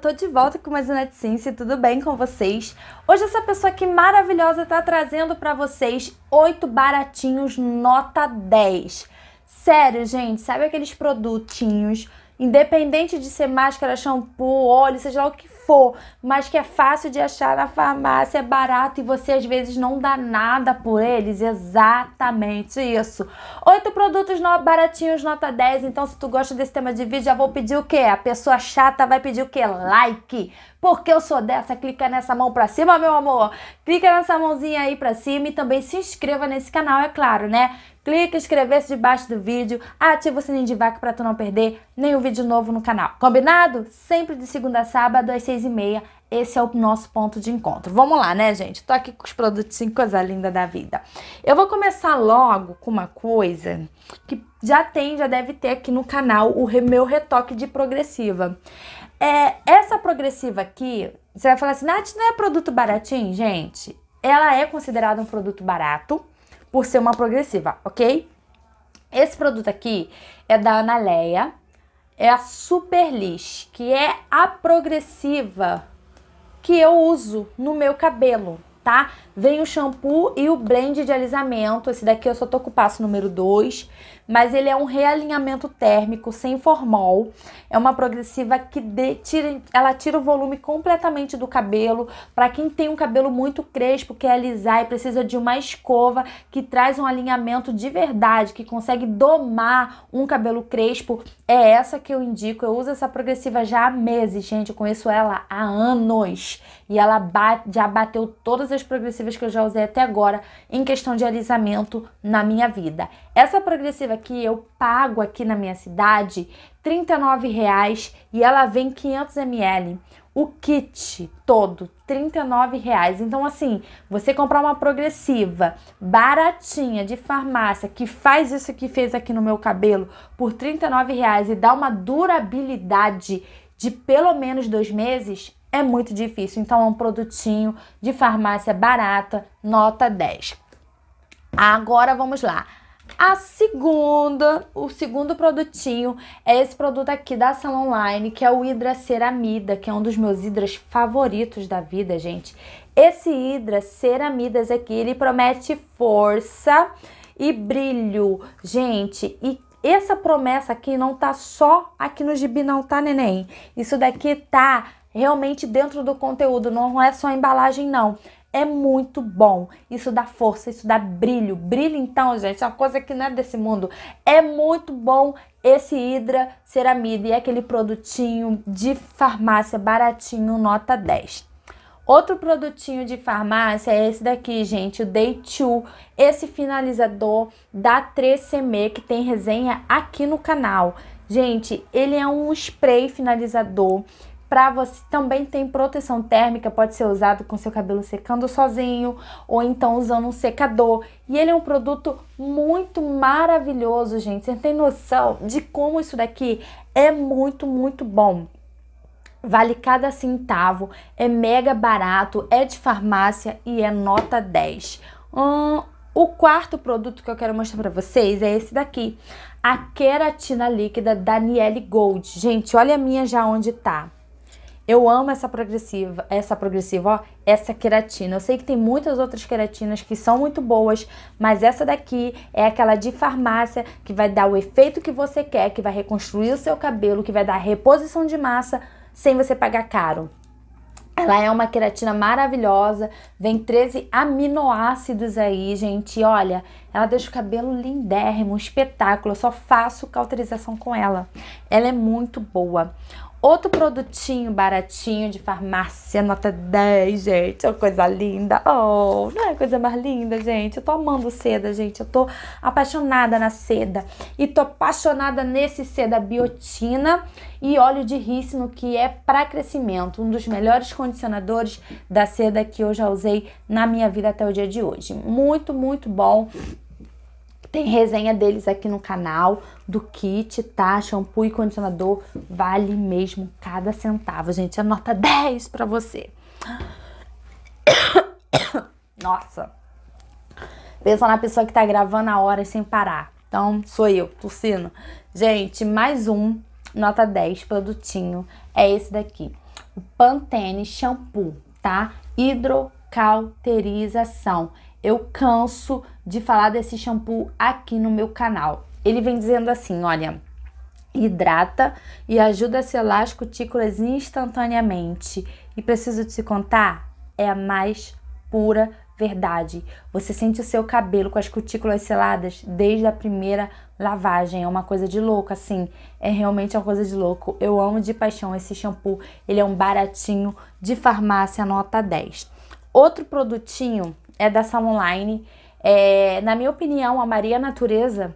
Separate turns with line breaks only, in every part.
tô de volta com mais uma AdSense, tudo bem com vocês? Hoje essa pessoa aqui maravilhosa tá trazendo para vocês oito baratinhos nota 10. Sério, gente, sabe aqueles produtinhos Independente de ser máscara, shampoo, óleo, seja lá o que for, mas que é fácil de achar na farmácia, é barato e você às vezes não dá nada por eles. Exatamente isso. Oito produtos baratinhos, nota 10. Então, se tu gosta desse tema de vídeo, já vou pedir o quê? A pessoa chata vai pedir o quê? Like porque eu sou dessa, clica nessa mão pra cima, meu amor. Clica nessa mãozinha aí pra cima e também se inscreva nesse canal, é claro, né? Clica em inscrever-se debaixo do vídeo, ativa o sininho de vaca pra tu não perder nenhum vídeo novo no canal. Combinado? Sempre de segunda a sábado às seis e meia esse é o nosso ponto de encontro. Vamos lá, né, gente? Tô aqui com os produtinhos, coisa linda da vida. Eu vou começar logo com uma coisa que já tem, já deve ter aqui no canal, o meu retoque de progressiva. É, essa progressiva aqui, você vai falar assim, Nath, não é produto baratinho? Gente, ela é considerada um produto barato por ser uma progressiva, ok? Esse produto aqui é da Analeia, é a Lish, que é a progressiva que eu uso no meu cabelo tá? Vem o shampoo e o blend de alisamento. Esse daqui eu só tô com o passo número 2. Mas ele é um realinhamento térmico sem formol. É uma progressiva que de, tira, ela tira o volume completamente do cabelo. Para quem tem um cabelo muito crespo, quer alisar e precisa de uma escova que traz um alinhamento de verdade, que consegue domar um cabelo crespo, é essa que eu indico. Eu uso essa progressiva já há meses, gente. Eu conheço ela há anos e ela bate, já bateu todas as progressivas que eu já usei até agora em questão de alisamento na minha vida. Essa progressiva aqui eu pago aqui na minha cidade R$39,00 e ela vem 500ml. O kit todo, R$39,00. Então, assim, você comprar uma progressiva baratinha de farmácia que faz isso que fez aqui no meu cabelo por R$39,00 e dá uma durabilidade de pelo menos dois meses, é muito difícil. Então é um produtinho de farmácia barata, nota 10. Agora vamos lá. A segunda, o segundo produtinho é esse produto aqui da Sala Online, que é o Hidra Ceramida, que é um dos meus hidras favoritos da vida, gente. Esse Hidra Ceramidas aqui, ele promete força e brilho, gente, e essa promessa aqui não tá só aqui no gibi não, tá, neném? Isso daqui tá realmente dentro do conteúdo, não é só embalagem não. É muito bom. Isso dá força, isso dá brilho. Brilho então, gente, é uma coisa que não é desse mundo. É muito bom esse Hidra Ceramida e é aquele produtinho de farmácia baratinho, nota 10. Outro produtinho de farmácia é esse daqui, gente, o Day 2. Esse finalizador da 3CM que tem resenha aqui no canal. Gente, ele é um spray finalizador para você também tem proteção térmica, pode ser usado com seu cabelo secando sozinho ou então usando um secador. E ele é um produto muito maravilhoso, gente. Você tem noção de como isso daqui é muito, muito bom vale cada centavo, é mega barato, é de farmácia e é nota 10. Hum, o quarto produto que eu quero mostrar para vocês é esse daqui, a queratina líquida Danielle Gold. Gente, olha a minha já onde tá. Eu amo essa progressiva, essa progressiva, ó, essa queratina. Eu sei que tem muitas outras queratinas que são muito boas, mas essa daqui é aquela de farmácia que vai dar o efeito que você quer, que vai reconstruir o seu cabelo, que vai dar reposição de massa sem você pagar caro. Ela é uma queratina maravilhosa, vem 13 aminoácidos aí, gente. Olha, ela deixa o cabelo lindérrimo, um espetáculo. Eu só faço cauterização com ela. Ela é muito boa. Outro produtinho baratinho de farmácia, nota 10, gente. Ó, é coisa linda. Oh, não é coisa mais linda, gente? Eu tô amando seda, gente. Eu tô apaixonada na seda. E tô apaixonada nesse seda biotina e óleo de rícino, que é para crescimento. Um dos melhores condicionadores da seda que eu já usei na minha vida até o dia de hoje. Muito, muito bom. Tem resenha deles aqui no canal, do kit, tá? Shampoo e condicionador, vale mesmo cada centavo, gente. É nota 10 pra você. Nossa. Pensa na pessoa que tá gravando a hora sem parar. Então, sou eu, tossindo. Gente, mais um, nota 10, produtinho, é esse daqui. O Pantene Shampoo, tá? Hidrocauterização eu canso de falar desse shampoo aqui no meu canal. Ele vem dizendo assim, olha, hidrata e ajuda a selar as cutículas instantaneamente. E preciso te contar, é a mais pura verdade. Você sente o seu cabelo com as cutículas seladas desde a primeira lavagem. É uma coisa de louco, assim. É realmente uma coisa de louco. Eu amo de paixão esse shampoo. Ele é um baratinho de farmácia nota 10. Outro produtinho é da Salonline. É, na minha opinião, a Maria Natureza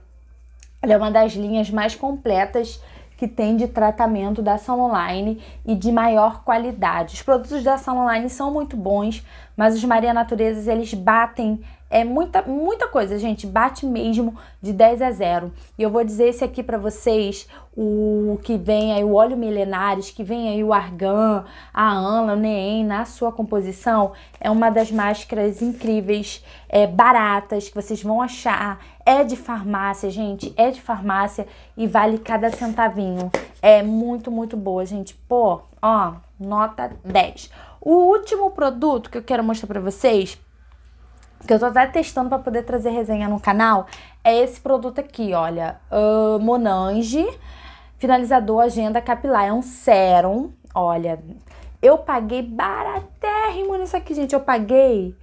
é uma das linhas mais completas que tem de tratamento da Line e de maior qualidade. Os produtos da Line são muito bons, mas os Maria Naturezas, eles batem é muita, muita coisa, gente. Bate mesmo de 10 a 0. E eu vou dizer esse aqui para vocês, o que vem aí, o óleo milenares, que vem aí o argan, a anla, o neem, na sua composição, é uma das máscaras incríveis, é, baratas, que vocês vão achar. É de farmácia, gente, é de farmácia e vale cada centavinho. É muito, muito boa, gente. Pô, ó, nota 10. O último produto que eu quero mostrar pra vocês, que eu tô até testando pra poder trazer resenha no canal, é esse produto aqui, olha. Uh, Monange Finalizador Agenda Capilar. É um sérum, olha. Eu paguei baratérrimo nisso aqui, gente. Eu paguei...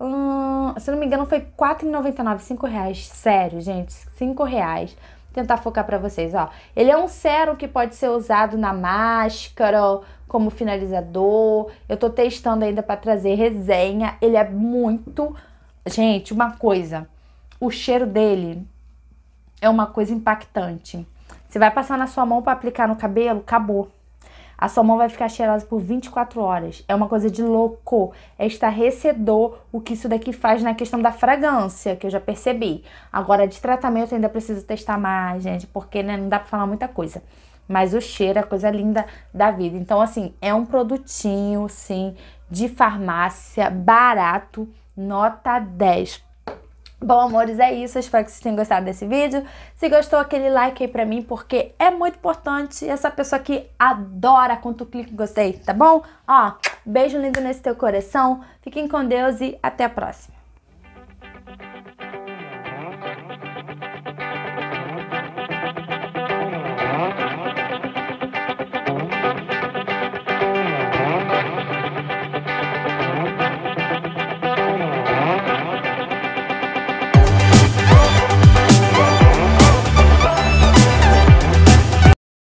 Hum, se não me engano, foi R$4,99, R$5,00. Sério, gente, R$5,00 tentar focar para vocês, ó. Ele é um sérum que pode ser usado na máscara, como finalizador. Eu tô testando ainda para trazer resenha. Ele é muito, gente, uma coisa. O cheiro dele é uma coisa impactante. Você vai passar na sua mão para aplicar no cabelo, acabou. A sua mão vai ficar cheirosa por 24 horas. É uma coisa de louco. É estarrecedor o que isso daqui faz na questão da fragrância, que eu já percebi. Agora, de tratamento, ainda preciso testar mais, gente, porque né, não dá pra falar muita coisa. Mas o cheiro é a coisa linda da vida. Então, assim, é um produtinho, sim, de farmácia, barato, nota 10 Bom, amores, é isso. Eu espero que vocês tenham gostado desse vídeo. Se gostou, aquele like aí pra mim, porque é muito importante. Essa pessoa que adora quando tu clica em gostei, tá bom? Ó, beijo lindo nesse teu coração. Fiquem com Deus e até a próxima.